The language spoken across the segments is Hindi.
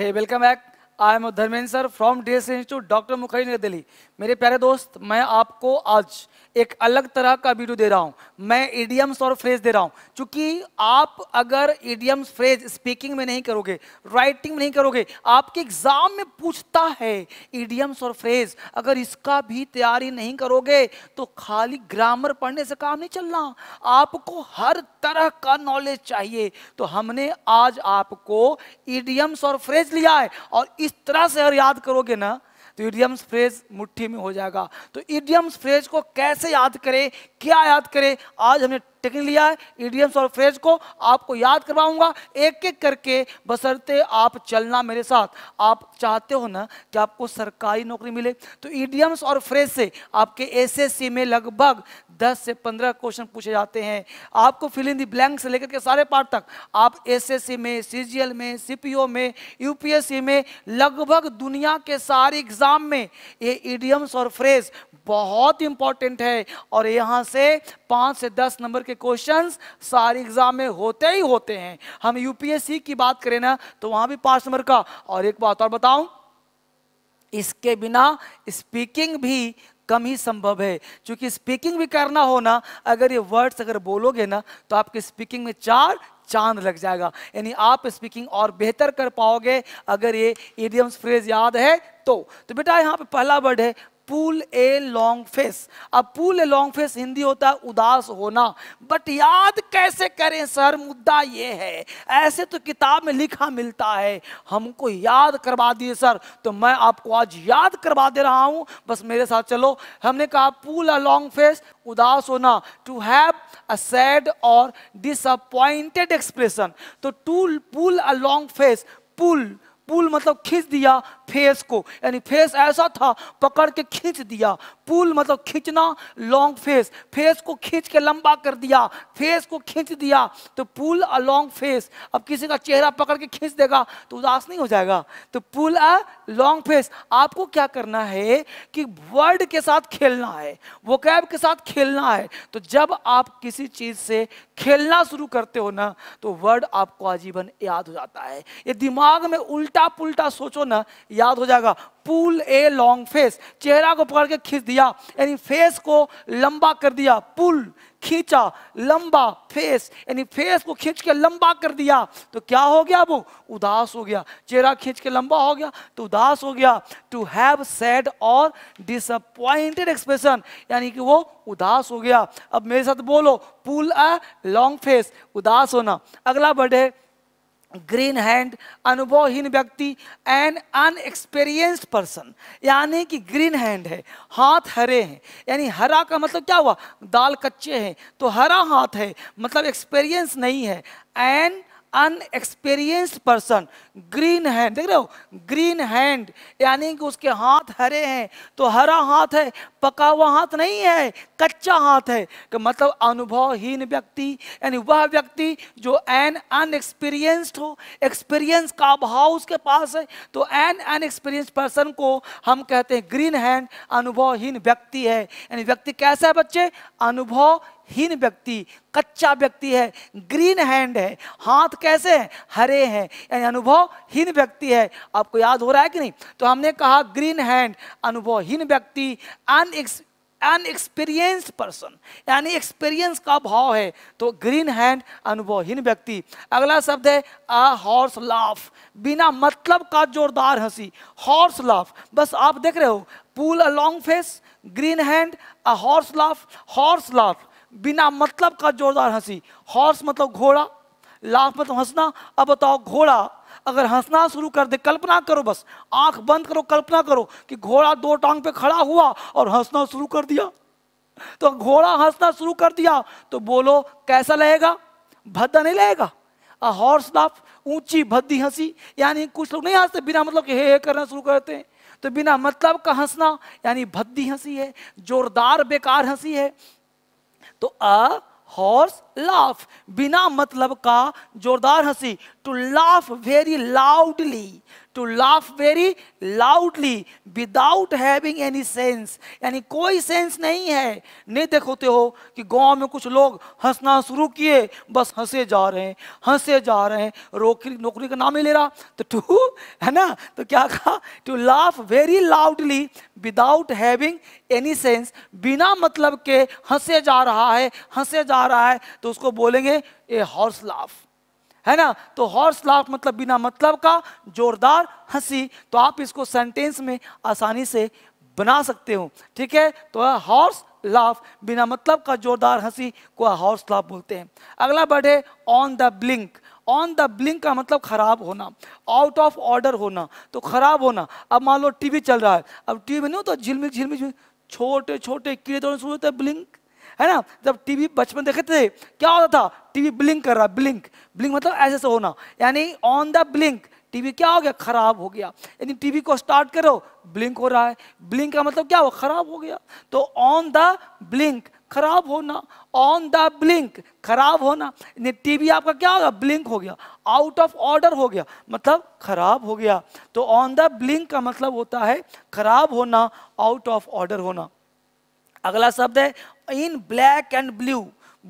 Hey, welcome back. I am Dharmendra sir from D S institute doctor Mukherjee Nagar Delhi मेरे प्यारे दोस्त मैं आपको आज एक अलग तरह का वीडियो दे रहा हूँ मैं ईडियम्स और फ्रेज दे रहा हूँ क्योंकि आप अगर ईडियम्स फ्रेज स्पीकिंग में नहीं करोगे राइटिंग में नहीं करोगे आपके एग्जाम में पूछता है ईडियम्स और फ्रेज अगर इसका भी तैयारी नहीं करोगे तो खाली ग्रामर पढ़ने से काम नहीं चलना आपको हर तरह का नॉलेज चाहिए तो हमने आज आपको ईडियम्स और फ्रेज लिया है और इस इस तरह से अगर याद करोगे ना तो इडियम्स फ्रेज मुट्ठी में हो जाएगा तो इडियम्स फ्रेज को कैसे याद करें क्या याद करें आज हमने टेक्निक लिया है ईडियम्स e और फ्रेज को आपको याद करवाऊंगा एक एक करके बसरते आप चलना मेरे साथ आप चाहते हो ना कि आपको सरकारी नौकरी मिले तो ईडियम्स e और फ्रेज से आपके एसएससी में लगभग 10 से 15 क्वेश्चन पूछे जाते हैं आपको फिल इन दी ब्लैंक से लेकर के सारे पार्ट तक आप एसएससी में सी में सी में यूपीएससी में लगभग दुनिया के सारे एग्जाम में ये ईडियम्स e और फ्रेज बहुत इंपॉर्टेंट है और यहाँ से पाँच से दस नंबर के क्वेश्चंस सारे एग्जाम में होते ही होते हैं हम यूपीएससी की बात करें ना तो वहाँ भी पाँच नंबर का और एक बात और बताऊँ इसके बिना स्पीकिंग भी कम ही संभव है क्योंकि स्पीकिंग भी करना हो ना अगर ये वर्ड्स अगर बोलोगे ना तो आपकी स्पीकिंग में चार चांद लग जाएगा यानी आप स्पीकिंग और बेहतर कर पाओगे अगर ये इडियम्स फ्रेज याद है तो तो बेटा यहाँ पे पहला वर्ड है पुल ए लॉन्ग फेस अब pull a long face Hindi होता है उदास होना बट याद कैसे करें सर मुद्दा ये है ऐसे तो किताब में लिखा मिलता है हमको याद करवा दिए सर तो मैं आपको आज याद करवा दे रहा हूँ बस मेरे साथ चलो हमने कहा पुल अ लॉन्ग फेस उदास होना टू हैव अ सैड और डिसअपॉइंटेड एक्सप्रेशन तो to pull a long face pull pull मतलब खींच दिया फेस को यानी फेस ऐसा था पकड़ के खींच दिया पुल मतलब खींचना लॉन्ग फेस फेस को खींच के लंबा कर दिया फेस को खींच दिया तो पुल अ लॉन्ग फेस अब किसी का चेहरा पकड़ के खींच देगा तो उदास नहीं हो जाएगा तो पुल अ लॉन्ग फेस आपको क्या करना है कि वर्ड के साथ खेलना है वो कैब के साथ खेलना है तो जब आप किसी चीज़ से खेलना शुरू करते हो ना तो वर्ड आपको आजीवन याद हो जाता है ये दिमाग में उल्टा पुलटा सोचो ना याद हो जाएगा पुल ए लॉन्ग फेस चेहरा को पकड़ के खींच दिया यानी फेस को लंबा कर दिया पुल खींचा लंबा फेस यानी फेस को खींच के लंबा कर दिया तो क्या हो गया वो उदास हो गया चेहरा खींच के लंबा हो गया तो उदास हो गया टू हैव सैड और डिसअपॉइंटेड एक्सप्रेशन यानी कि वो उदास हो गया अब मेरे साथ बोलो पुल अ लॉन्ग फेस उदास होना अगला वर्ड है ग्रीन हैंड अनुभवहीन व्यक्ति एंड अनएक्सपीरियंस्ड पर्सन यानी कि ग्रीन हैंड है हाथ हरे हैं यानी हरा का मतलब क्या हुआ दाल कच्चे हैं तो हरा हाथ है मतलब एक्सपीरियंस नहीं है and unexperienced person green hand देख रहे हो ग्रीन हैंड यानी कि उसके हाथ हरे हैं तो हरा हाथ है पका हुआ हाथ नहीं है कच्चा हाथ है तो मतलब अनुभवहीन व्यक्ति यानी वह व्यक्ति जो एन अनएक्सपीरियंस्ड हो एक्सपीरियंस का अभाव उसके पास है तो एन अनएक्सपीरियंस्ड पर्सन को हम कहते हैं ग्रीन हैंड अनुभवहीन व्यक्ति है यानी व्यक्ति कैसा है बच्चे अनुभव हीन व्यक्ति कच्चा व्यक्ति है ग्रीन हैंड है हाथ कैसे हैं हरे हैं यानी अनुभव हीन व्यक्ति है आपको याद हो रहा है कि नहीं तो हमने कहा ग्रीन हैंड अनुभवहीन व्यक्ति एन अनएक्सपीरियंस्ड पर्सन यानी एक्सपीरियंस का भाव है तो ग्रीन हैंड अनुभवहीन व्यक्ति अगला शब्द है अ हॉर्स लाफ बिना मतलब का जोरदार हंसी हॉर्स लाफ बस आप देख रहे हो pull a long face green hand a horse laugh horse laugh बिना मतलब का जोरदार हंसी हॉर्स मतलब घोड़ा लाख मतलब हंसना अब बताओ घोड़ा अगर हंसना शुरू कर दे कल्पना करो बस आंख बंद करो कल्पना करो कि घोड़ा दो टांग पे खड़ा हुआ और हंसना शुरू कर दिया तो घोड़ा हंसना शुरू कर दिया तो बोलो कैसा लगेगा भद्दा नहीं लगेगा हॉर्स लाफ ऊंची भद्दी हंसी यानी कुछ लोग नहीं हंसते बिना मतलब कि हे हे करना शुरू करते हैं तो बिना मतलब का हंसना यानी भद्दी हंसी है जोरदार बेकार हंसी है तो अ हॉर्स लाफ बिना मतलब का जोरदार हंसी to laugh very loudly to laugh very loudly without having any sense यानी कोई सेंस नहीं है नहीं देखोते हो कि गांव में कुछ लोग हंसना शुरू किए बस हंसे जा रहे हैं हंसे जा रहे हैं रोकरी नौकरी का नाम ही ले रहा तो टू है ना तो क्या कहा to laugh very loudly without having any sense बिना मतलब के हंसे जा रहा है हंसे जा रहा है तो उसको बोलेंगे ए हॉर्स लाफ है ना तो हॉर्स लाफ मतलब बिना मतलब का जोरदार हंसी तो आप इसको सेंटेंस में आसानी से बना सकते हो ठीक है तो हॉर्स लाफ बिना मतलब का जोरदार हंसी को हॉर्स लाफ बोलते हैं अगला वर्ड है on the blink on the blink का मतलब खराब होना आउट ऑफ ऑर्डर होना तो खराब होना अब मान लो टीवी चल रहा है अब टीवी में नहीं होता तो झिलमिल झिलमिल छोटे छोटे कीड़े तो होते ब्लिंक है ना जब टीवी बचपन देखे थे क्या होता था टीवी ब्लिंक कर रहा ब्लिंक ब्लिंक मतलब ऐसे से होना यानी ऑन द ब्लिंक टीवी क्या हो गया खराब हो गया यानी टीवी को स्टार्ट करो ब्लिंक हो रहा है ब्लिंक का मतलब क्या हो खराब हो गया तो ऑन द ब्लिंक खराब होना ऑन द ब्लिंक खराब होना यानी टीवी आपका क्या होगा ब्लिंक हो गया आउट ऑफ ऑर्डर हो गया मतलब खराब हो गया तो ऑन द ब्लिंक का मतलब होता है खराब होना आउट ऑफ ऑर्डर होना अगला शब्द है इन ब्लैक एंड ब्लू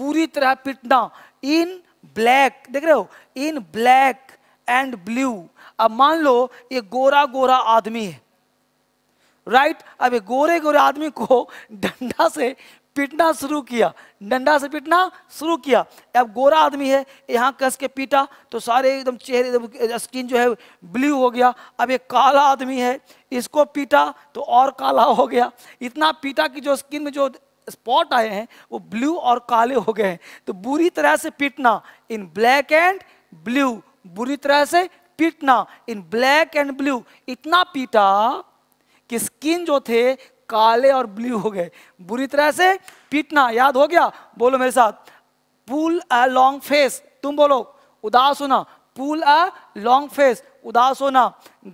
बुरी तरह पिटना इन ब्लैक देख रहे हो इन ब्लैक एंड ब्लू अब मान लो ये गोरा गोरा आदमी है राइट अब ये गोरे गोरे आदमी को डंडा से पीटना शुरू किया डंडा से पीटना शुरू किया अब गोरा आदमी है यहाँ कस के पीटा तो सारे एकदम चेहरे एकदम स्किन जो है ब्लू हो गया अब एक काला आदमी है इसको पीटा तो और काला हो गया इतना पीटा कि जो स्किन में जो स्पॉट आए हैं वो ब्लू और काले हो गए हैं तो बुरी तरह से पीटना इन ब्लैक एंड ब्लू बुरी तरह से पीटना इन ब्लैक एंड ब्लू इतना पीटा कि स्किन जो थे काले और ब्लू हो गए बुरी तरह से पीटना याद हो गया बोलो मेरे साथ पुल अ लॉन्ग फेस तुम बोलो उदास होना पुल अ लॉन्ग फेस उदास होना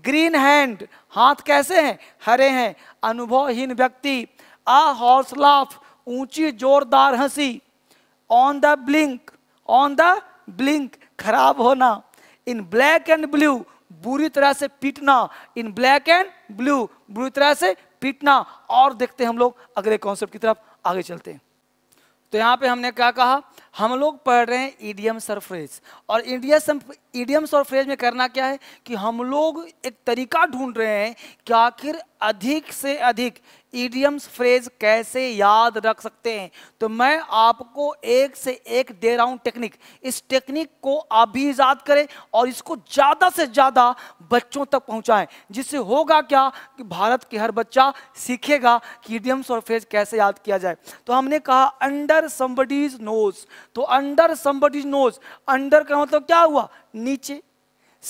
ग्रीन हैंड हाथ कैसे हैं हरे हैं अनुभवहीन व्यक्ति अ हॉर्स लाफ ऊंची जोरदार हंसी on the blink on the blink खराब होना इन ब्लैक एंड ब्लू बुरी तरह से पीटना इन ब्लैक एंड ब्लू बुरी तरह से पीटना और देखते हैं हम लोग अगले कॉन्सेप्ट की तरफ आगे चलते हैं तो यहाँ पे हमने क्या कहा हम लोग पढ़ रहे हैं ईडियम सरफ्रेज और इंडिया ईडियम फ्रेज में करना क्या है कि हम लोग एक तरीका ढूंढ रहे हैं कि आखिर अधिक से अधिक ईडियम्स फ्रेज कैसे याद रख सकते हैं तो मैं आपको एक से एक दे रहा हूं टेक्निक इस टेक्निक को आप भी याद करें और इसको ज़्यादा से ज़्यादा बच्चों तक पहुंचाएं जिससे होगा क्या कि भारत के हर बच्चा सीखेगा कि ईडियम्स और फ्रेज कैसे याद किया जाए तो हमने कहा अंडर समबडीज नोज तो अंडर समबडीज नोज अंडर का मतलब क्या हुआ नीचे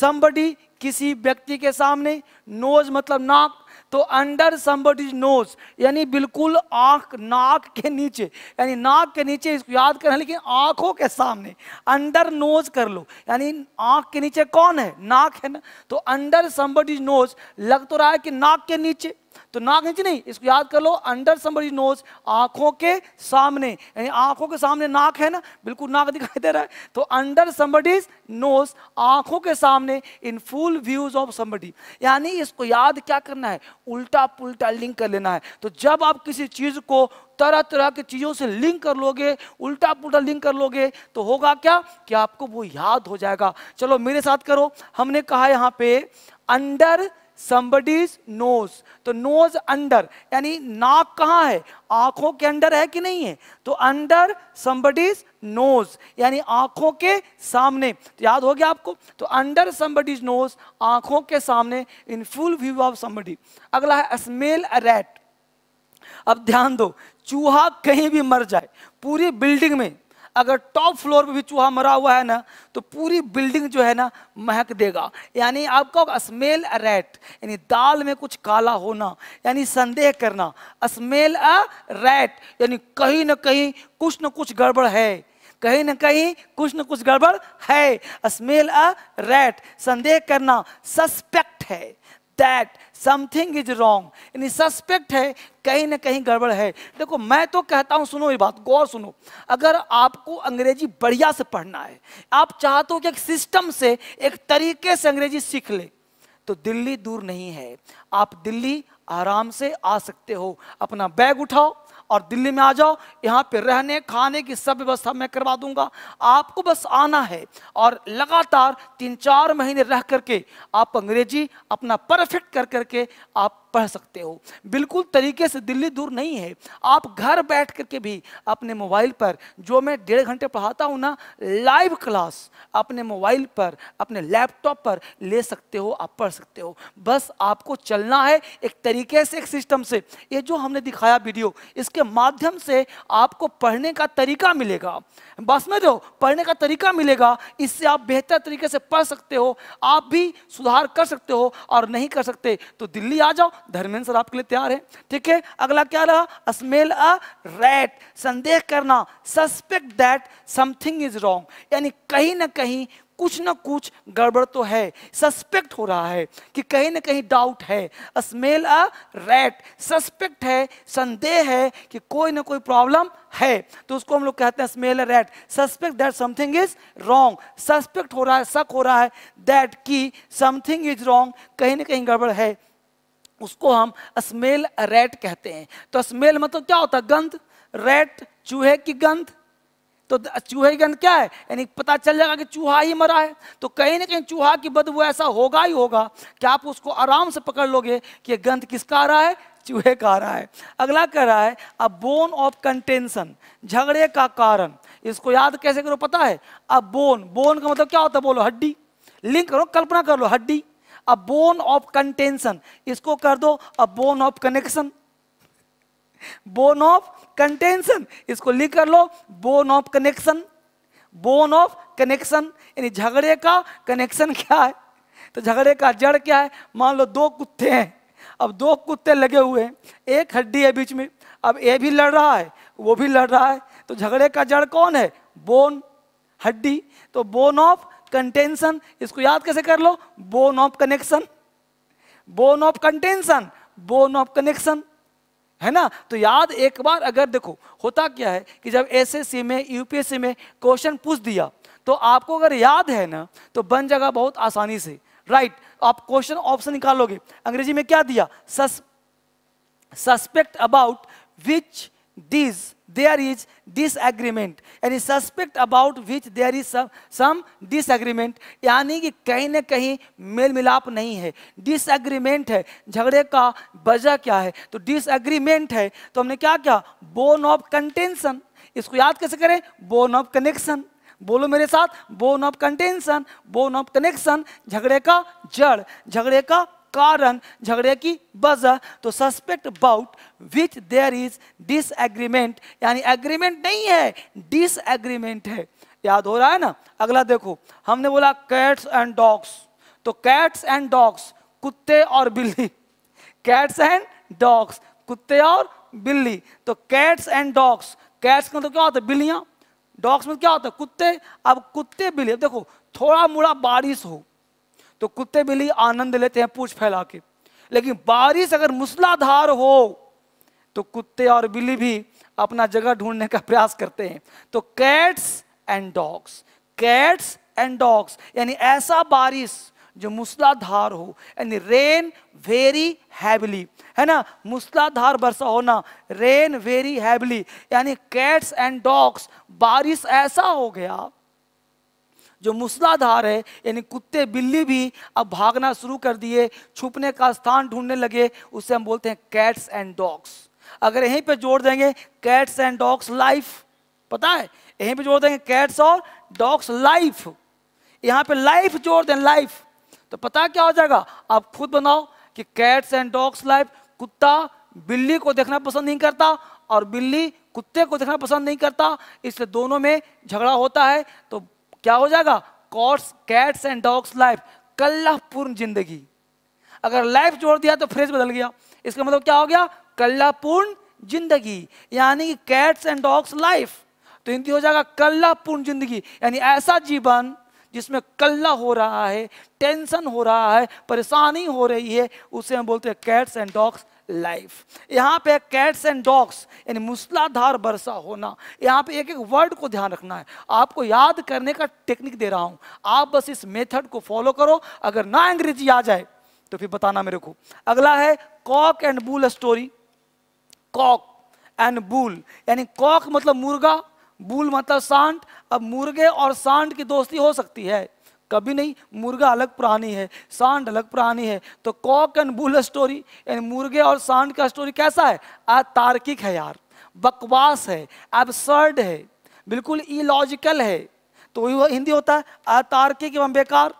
समबडी किसी व्यक्ति के सामने नोज मतलब नाक तो अंडर समबडीज नोज यानी बिल्कुल आँख नाक के नीचे यानी नाक के नीचे इसको याद करना लेकिन आँखों के सामने अंडर नोज कर लो यानी आँख के नीचे कौन है नाक है ना तो अंडर समबडीज नोज लग तो रहा है कि नाक के नीचे तो नाक नीचे नहीं इसको याद कर लो अंडर समबडी नोज आंखों के सामने यानी आंखों के सामने नाक है ना बिल्कुल नाक दिखाई दे रहा है तो अंडर समबडीज नोज आंखों के सामने in full views of somebody यानी इसको याद क्या करना है उल्टा पुल्टा लिंक कर लेना है तो जब आप किसी चीज को तरह तरह की चीज़ों से लिंक कर लोगे उल्टा पुल्टा लिंक कर लोगे तो होगा क्या कि आपको वो याद हो जाएगा चलो मेरे साथ करो हमने कहा यहाँ पे अंडर somebody's nose तो nose अंडर यानी नाक कहाँ है आंखों के अंडर है कि नहीं है तो अंडर somebody's nose यानी आंखों के सामने तो याद हो गया आपको तो अंडर somebody's nose आंखों के सामने in full view of somebody अगला है स्मेल अ रैट अब ध्यान दो चूहा कहीं भी मर जाए पूरी बिल्डिंग में अगर टॉप फ्लोर पर भी चूहा मरा हुआ है ना तो पूरी बिल्डिंग जो है ना महक देगा यानी आपका स्मेल रेट यानी दाल में कुछ काला होना यानी संदेह करना स्मेल अ रेट यानी कहीं ना कहीं कुछ ना कुछ गड़बड़ है कहीं ना कहीं कुछ ना कुछ गड़बड़ है स्मेल अ रेट संदेह करना सस्पेक्ट है दैट समथिंग इज रॉन्ग यानी सस्पेक्ट है कहीं ना कहीं गड़बड़ है देखो मैं तो कहता हूँ सुनो ये बात गौर सुनो अगर आपको अंग्रेजी बढ़िया से पढ़ना है आप चाहते हो कि एक सिस्टम से एक तरीके से अंग्रेजी सीख ले तो दिल्ली दूर नहीं है आप दिल्ली आराम से आ सकते हो अपना बैग उठाओ और दिल्ली में आ जाओ यहाँ पे रहने खाने की सब व्यवस्था मैं करवा दूंगा आपको बस आना है और लगातार तीन चार महीने रह करके आप अंग्रेजी अपना परफेक्ट कर करके आप पढ़ सकते हो बिल्कुल तरीके से दिल्ली दूर नहीं है आप घर बैठ करके भी अपने मोबाइल पर जो मैं डेढ़ घंटे पढ़ाता हूँ ना लाइव क्लास अपने मोबाइल पर अपने लैपटॉप पर ले सकते हो आप पढ़ सकते हो बस आपको चलना है एक तरीके से एक सिस्टम से ये जो हमने दिखाया वीडियो इसके माध्यम से आपको पढ़ने का तरीका मिलेगा बस में जो पढ़ने का तरीका मिलेगा इससे आप बेहतर तरीके से पढ़ सकते हो आप भी सुधार कर सकते हो और नहीं कर सकते तो दिल्ली आ जाओ धर्मेंद्र सर आपके लिए तैयार है ठीक है अगला क्या रहा स्मेल अ रेट संदेह करना suspect that something is wrong यानी कहीं ना कहीं कुछ ना कुछ गड़बड़ तो है सस्पेक्ट हो रहा है कि कहीं ना कहीं डाउट है अस्मेल अ रेट सस्पेक्ट है संदेह है कि कोई ना कोई प्रॉब्लम है तो उसको हम लोग कहते हैं smell rat suspect that something is wrong suspect हो रहा है शक हो रहा है दैट कि समथिंग इज रॉन्ग कहीं ना कहीं गड़बड़ है उसको हम स्मेल रेट कहते हैं तो स्मेल मतलब क्या होता है गंध रेट चूहे की गंध तो चूहे की गंध क्या है यानी पता चल जाएगा कि चूहा ही मरा है तो कहीं ना कहीं चूहा की बदबू ऐसा होगा ही होगा कि आप उसको आराम से पकड़ लोगे कि गंध किसका आ रहा है चूहे का आ रहा है अगला कह रहा है अ बोन ऑफ कंटेंशन झगड़े का कारण इसको याद कैसे करो पता है अ बोन बोन का मतलब क्या होता है बोलो हड्डी लिंक करो कल्पना कर लो हड्डी अ बोन ऑफ कंटेंशन इसको कर दो a bone of connection bone of contention इसको लिख कर लो bone of connection bone of connection यानी झगड़े का कनेक्शन क्या है तो झगड़े का जड़ क्या है मान लो दो कुत्ते हैं अब दो कुत्ते लगे हुए हैं एक हड्डी है बीच में अब ए भी लड़ रहा है वो भी लड़ रहा है तो झगड़े का जड़ कौन है बोन हड्डी तो बोन ऑफ कंटेंशन इसको याद कैसे कर लो bone of connection bone of contention bone of connection है ना तो याद एक बार अगर देखो होता क्या है कि जब एसएससी में यूपीएससी में क्वेश्चन पूछ दिया तो आपको अगर याद है ना तो बन जाएगा बहुत आसानी से राइट आप क्वेश्चन ऑप्शन निकालोगे अंग्रेजी में क्या दिया सस्पेक्ट अबाउट विच डीज there is disagreement यानी suspect about which there is some some disagreement यानी कि कहीं ना कहीं मेल मिलाप नहीं है disagreement है झगड़े का वजह क्या है तो disagreement है तो हमने क्या क्या bone of contention इसको याद कैसे करें bone of connection बोलो मेरे साथ bone of contention bone of connection झगड़े का जड़ झगड़े का कारण झगड़े की वजह तो suspect about which there is disagreement यानी एग्रीमेंट नहीं है डिसएग्रीमेंट है याद हो रहा है ना अगला देखो हमने बोला कैट्स एंड डॉग्स तो कैट्स एंड डॉग्स कुत्ते और बिल्ली कैट्स एंड डॉग्स कुत्ते और बिल्ली तो कैट्स एंड डॉग्स कैट्स का मतलब क्या होता है बिल्लियां डॉग्स में क्या होता है कुत्ते अब कुत्ते बिल्ली देखो थोड़ा मोड़ा बारिश हो तो कुत्ते बिल्ली आनंद लेते हैं पूछ फैला के लेकिन बारिश अगर मूसलाधार हो तो कुत्ते और बिल्ली भी अपना जगह ढूंढने का प्रयास करते हैं तो cats and dogs cats and dogs यानी ऐसा बारिश जो मूसलाधार हो यानी रेन वेरी हैवली है ना मूसलाधार वर्षा होना रेन वेरी हैवली यानी कैट्स एंड डॉग्स बारिश ऐसा हो गया जो मूसलाधार है यानी कुत्ते बिल्ली भी अब भागना शुरू कर दिए छुपने का स्थान ढूंढने लगे उसे हम बोलते हैं कैट्स एंड डॉग्स अगर यहीं पे जोड़ देंगे कैट्स एंड डॉग्स लाइफ पता है यहीं पे जोड़ देंगे कैट्स और डॉग्स लाइफ यहाँ पे लाइफ जोड़ दें लाइफ तो पता क्या हो जाएगा आप खुद बनाओ कि कैट्स एंड डॉग्स लाइफ कुत्ता बिल्ली को देखना पसंद नहीं करता और बिल्ली कुत्ते को देखना पसंद नहीं करता इसलिए दोनों में झगड़ा होता है तो क्या हो जाएगा cats cats and dogs life कल्लापूर्ण जिंदगी अगर लाइफ जोड़ दिया तो फ्रेज बदल गया इसका मतलब क्या हो गया कल्लापूर्ण जिंदगी यानी कि कैट्स एंड डॉग्स लाइफ तो हिंदी हो जाएगा कल्लापूर्ण जिंदगी यानी ऐसा जीवन जिसमें कल्ला हो रहा है टेंशन हो रहा है परेशानी हो रही है उसे हम बोलते हैं कैट्स एंड डॉग्स लाइफ यहाँ पे कैट्स एंड डॉग्स यानी मूसलाधार वर्षा होना यहाँ पे एक एक वर्ड को ध्यान रखना है आपको याद करने का टेक्निक दे रहा हूँ आप बस इस मेथड को फॉलो करो अगर ना अंग्रेजी आ जाए तो फिर बताना मेरे को अगला है cock and bull story cock and bull यानी कॉक मतलब मुर्गा बुल मतलब सांड अब मुर्गे और सांड की दोस्ती हो सकती है कभी नहीं मुर्गा अलग प्राणी है सांड अलग प्राणी है तो कॉक एंड बुल स्टोरी यानी मुर्गे और सांड का स्टोरी कैसा है अतार्किक है यार बकवास है एबसर्ड है बिल्कुल इलॉजिकल है तो वही हिंदी होता है अतार्किक एवं बेकार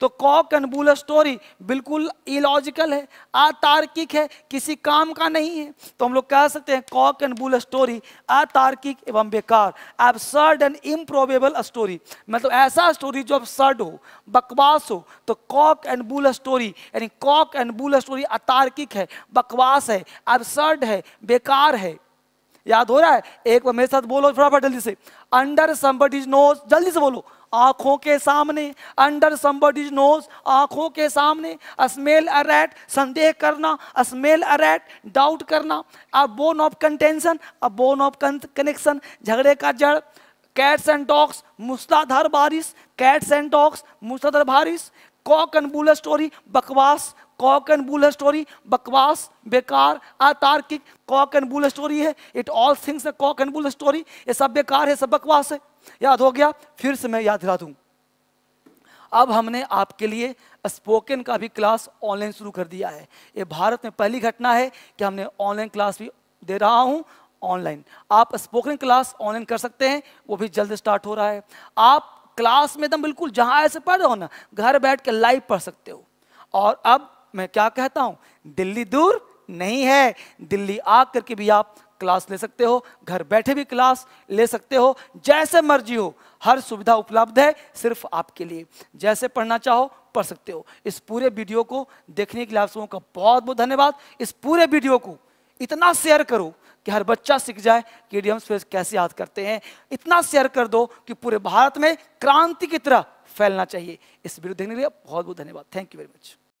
तो कॉक एंड बुल स्टोरी बिल्कुल इलॉजिकल है अतार्किक है किसी काम का नहीं है तो हम लोग कह सकते हैं कॉक एंड बुल स्टोरी अतार्किक एवं बेकार सर्ड एंड इम्प्रोबेबल स्टोरी मतलब ऐसा स्टोरी जो अब सर्ड हो बकवास हो तो कॉक एंड बुल स्टोरी यानी कॉक एंड बुल स्टोरी अतार्किक है बकवास है अब सर्ड है बेकार है याद हो रहा है एक बार मेरे साथ बोलो फटाफट जल्दी से अंडर समबडीज नोज जल्दी से बोलो आंखों के सामने अंडर समबडीज नोज आंखों के सामने स्मेल अरेट संदेह करना स्मेल अरेट डाउट करना a bone of contention a bone of connection झगड़े का जड़ कैट्स एंड डॉग्स मुस्ताधार बारिश कैट्स एंड डॉग्स मुस्ताधार बारिश कॉक एंड बुल स्टोरी बकवास कॉक एंड बुल स्टोरी बकवास बेकार अतार्किक कॉक एंड बुल स्टोरी है it all things a cock and bull story ये सब बेकार है सब बकवास है याद हो गया फिर से मैं याद दिला दूं अब हमने आपके लिए स्पोकन का भी क्लास ऑनलाइन शुरू कर दिया है ये भारत में पहली घटना है कि हमने ऑनलाइन क्लास भी दे रहा हूँ ऑनलाइन आप स्पोकन क्लास ऑनलाइन कर सकते हैं वो भी जल्द स्टार्ट हो रहा है आप क्लास में एकदम बिल्कुल जहाँ ऐसे पढ़ रहे हो ना घर बैठ के लाइव पढ़ सकते हो और अब मैं क्या कहता हूं दिल्ली दूर नहीं है दिल्ली आ करके भी आप क्लास ले सकते हो घर बैठे भी क्लास ले सकते हो जैसे मर्जी हो हर सुविधा उपलब्ध है सिर्फ आपके लिए जैसे पढ़ना चाहो पढ़ सकते हो इस पूरे वीडियो को देखने के लिए आप सबों का बहुत बहुत धन्यवाद इस पूरे वीडियो को इतना शेयर करो कि हर बच्चा सीख जाए कि डीएम स्पेस कैसे याद करते हैं इतना शेयर कर दो कि पूरे भारत में क्रांति की तरह फैलना चाहिए इस वीडियो देखने के लिए बहुत बहुत धन्यवाद थैंक यू वेरी मच